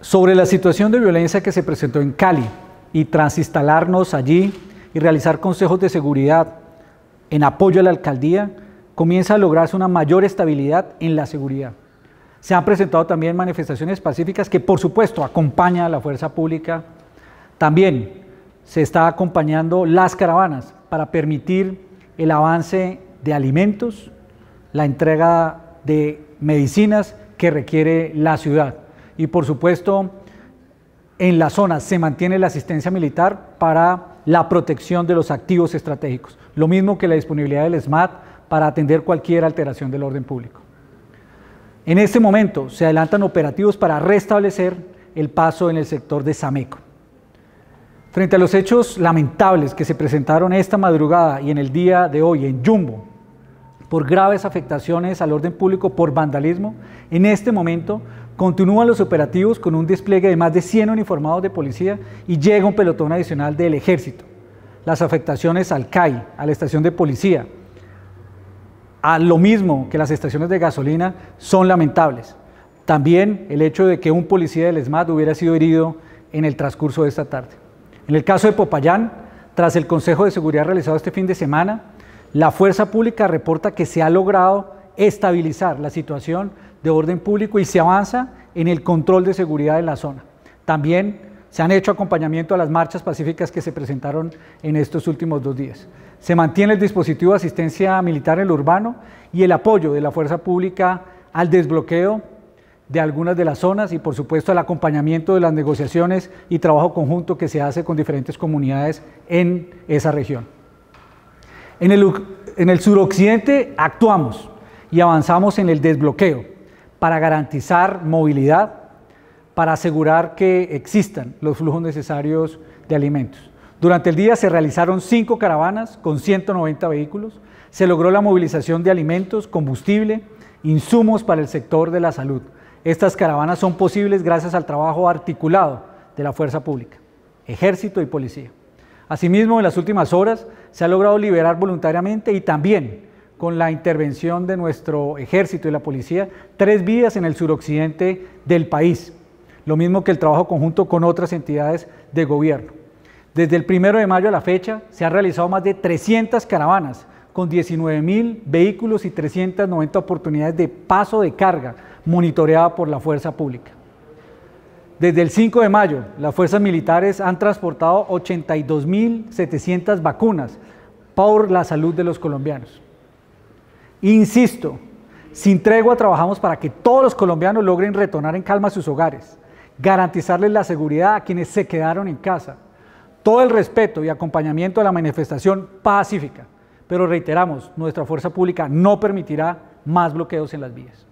sobre la situación de violencia que se presentó en Cali y tras instalarnos allí y realizar consejos de seguridad en apoyo a la alcaldía, comienza a lograrse una mayor estabilidad en la seguridad. Se han presentado también manifestaciones pacíficas que por supuesto acompañan a la fuerza pública. También se está acompañando las caravanas para permitir el avance de alimentos, la entrega de medicinas que requiere la ciudad. Y por supuesto, en la zona se mantiene la asistencia militar para la protección de los activos estratégicos, lo mismo que la disponibilidad del SMAT para atender cualquier alteración del orden público. En este momento se adelantan operativos para restablecer el paso en el sector de Sameco. Frente a los hechos lamentables que se presentaron esta madrugada y en el día de hoy en Jumbo, por graves afectaciones al orden público por vandalismo, en este momento continúan los operativos con un despliegue de más de 100 uniformados de policía y llega un pelotón adicional del ejército. Las afectaciones al CAI, a la estación de policía, a lo mismo que las estaciones de gasolina, son lamentables. También el hecho de que un policía del ESMAD hubiera sido herido en el transcurso de esta tarde. En el caso de Popayán, tras el Consejo de Seguridad realizado este fin de semana, la fuerza pública reporta que se ha logrado estabilizar la situación de orden público y se avanza en el control de seguridad de la zona. También se han hecho acompañamiento a las marchas pacíficas que se presentaron en estos últimos dos días. Se mantiene el dispositivo de asistencia militar en lo urbano y el apoyo de la fuerza pública al desbloqueo de algunas de las zonas y por supuesto al acompañamiento de las negociaciones y trabajo conjunto que se hace con diferentes comunidades en esa región. En el, suroccidente actuamos y avanzamos en el desbloqueo para garantizar movilidad, para asegurar que existan los flujos necesarios de alimentos. Durante el día se realizaron cinco caravanas con 190 vehículos, se logró la movilización de alimentos, combustible, insumos para el sector de la salud. Estas caravanas son posibles gracias al trabajo articulado de la fuerza pública, ejército y policía. Asimismo, en las últimas horas se ha logrado liberar voluntariamente y también con la intervención de nuestro ejército y la policía tres vías en el suroccidente del país, lo mismo que el trabajo conjunto con otras entidades de gobierno. Desde el primero de mayo a la fecha se han realizado más de 300 caravanas con 19.000 vehículos y 390 oportunidades de paso de carga monitoreada por la fuerza pública. Desde el 5 de mayo, las fuerzas militares han transportado 82.700 vacunas por la salud de los colombianos. Insisto, sin tregua trabajamos para que todos los colombianos logren retornar en calma a sus hogares, garantizarles la seguridad a quienes se quedaron en casa, todo el respeto y acompañamiento a la manifestación pacífica. Pero reiteramos, nuestra fuerza pública no permitirá más bloqueos en las vías.